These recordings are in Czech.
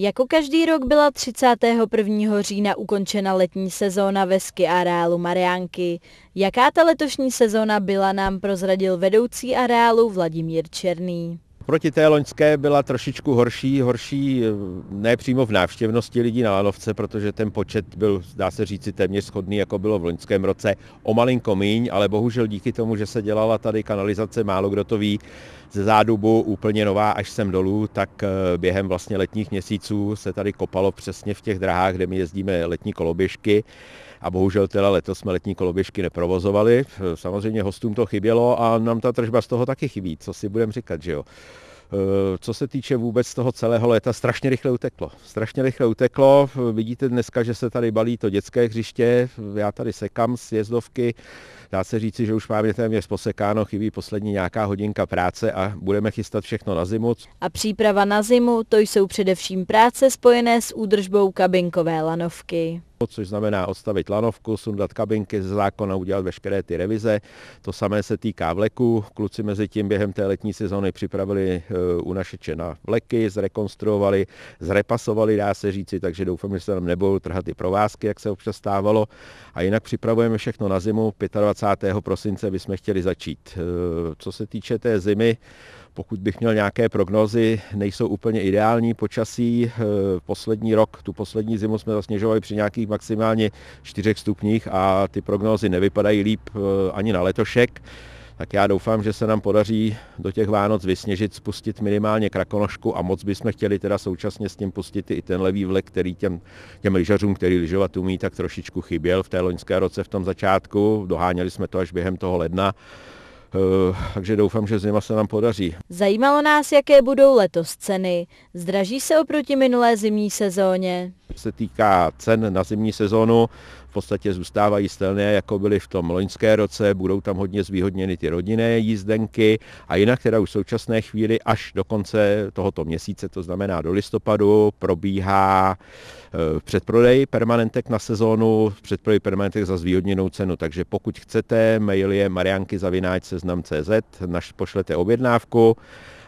Jako každý rok byla 31. října ukončena letní sezóna ve ski areálu Mariánky. Jaká ta letošní sezóna byla, nám prozradil vedoucí areálu Vladimír Černý. Oproti té loňské byla trošičku horší, horší eh, ne přímo v návštěvnosti lidí na lanovce, protože ten počet byl, dá se říci, téměř schodný, jako bylo v loňském roce, o malinko míň, ale bohužel díky tomu, že se dělala tady kanalizace, málo kdo to ví, ze zádubu úplně nová až sem dolů, tak eh, během vlastně letních měsíců se tady kopalo přesně v těch drahách, kde my jezdíme letní koloběžky a bohužel teda letos jsme letní koloběžky neprovozovali. Eh, samozřejmě hostům to chybělo a nám ta tržba z toho taky chybí, co si budeme říkat, že jo. Eh, co se týče vůbec toho celého léta, strašně rychle uteklo. Strašně rychle uteklo. Vidíte dneska, že se tady balí to dětské hřiště. Já tady sekám z jezdovky. Dá se říci, že už máme téměř posekáno, chybí poslední nějaká hodinka práce a budeme chystat všechno na zimu. A příprava na zimu, to jsou především práce spojené s údržbou kabinkové lanovky což znamená odstavit lanovku, sundat kabinky ze zákona, udělat veškeré ty revize. To samé se týká vleků. Kluci mezi tím během té letní sezóny připravili e, u našeče na vleky, zrekonstruovali, zrepasovali, dá se říci, takže doufám, že se tam nebudou trhat ty provázky, jak se občas stávalo. A jinak připravujeme všechno na zimu. 25. prosince bychom chtěli začít. E, co se týče té zimy, pokud bych měl nějaké prognózy, nejsou úplně ideální počasí. E, poslední rok, tu poslední zimu jsme zasněžovali při nějakých maximálně 4 stupních a ty prognózy nevypadají líp e, ani na letošek tak já doufám, že se nám podaří do těch Vánoc vysněžit, spustit minimálně krakonošku a moc bychom chtěli teda současně s tím pustit i ten levý vlek, který těm, těm lyžařům, který lyžovat umí, tak trošičku chyběl v té loňské roce v tom začátku. Doháněli jsme to až během toho ledna. Eh, takže doufám, že zima se nám podaří. Zajímalo nás, jaké budou letos ceny. Zdraží se oproti minulé zimní sezóně? Se týká cen na zimní sezónu, v podstatě zůstávají stejné, jako byly v tom loňské roce, budou tam hodně zvýhodněny ty rodinné jízdenky a jinak teda už v současné chvíli až do konce tohoto měsíce, to znamená do listopadu, probíhá eh, předprodej permanentek na sezónu, předprodej permanentek za zvýhodněnou cenu, takže pokud chcete, mail je mariankyzavináčseznam.cz, pošlete objednávku,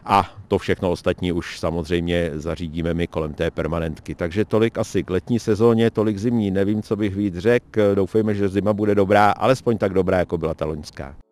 a to všechno ostatní už samozřejmě zařídíme my kolem té permanentky. Takže tolik asi k letní sezóně, tolik zimní, nevím, co bych víc řekl, doufejme, že zima bude dobrá, alespoň tak dobrá, jako byla ta loňská.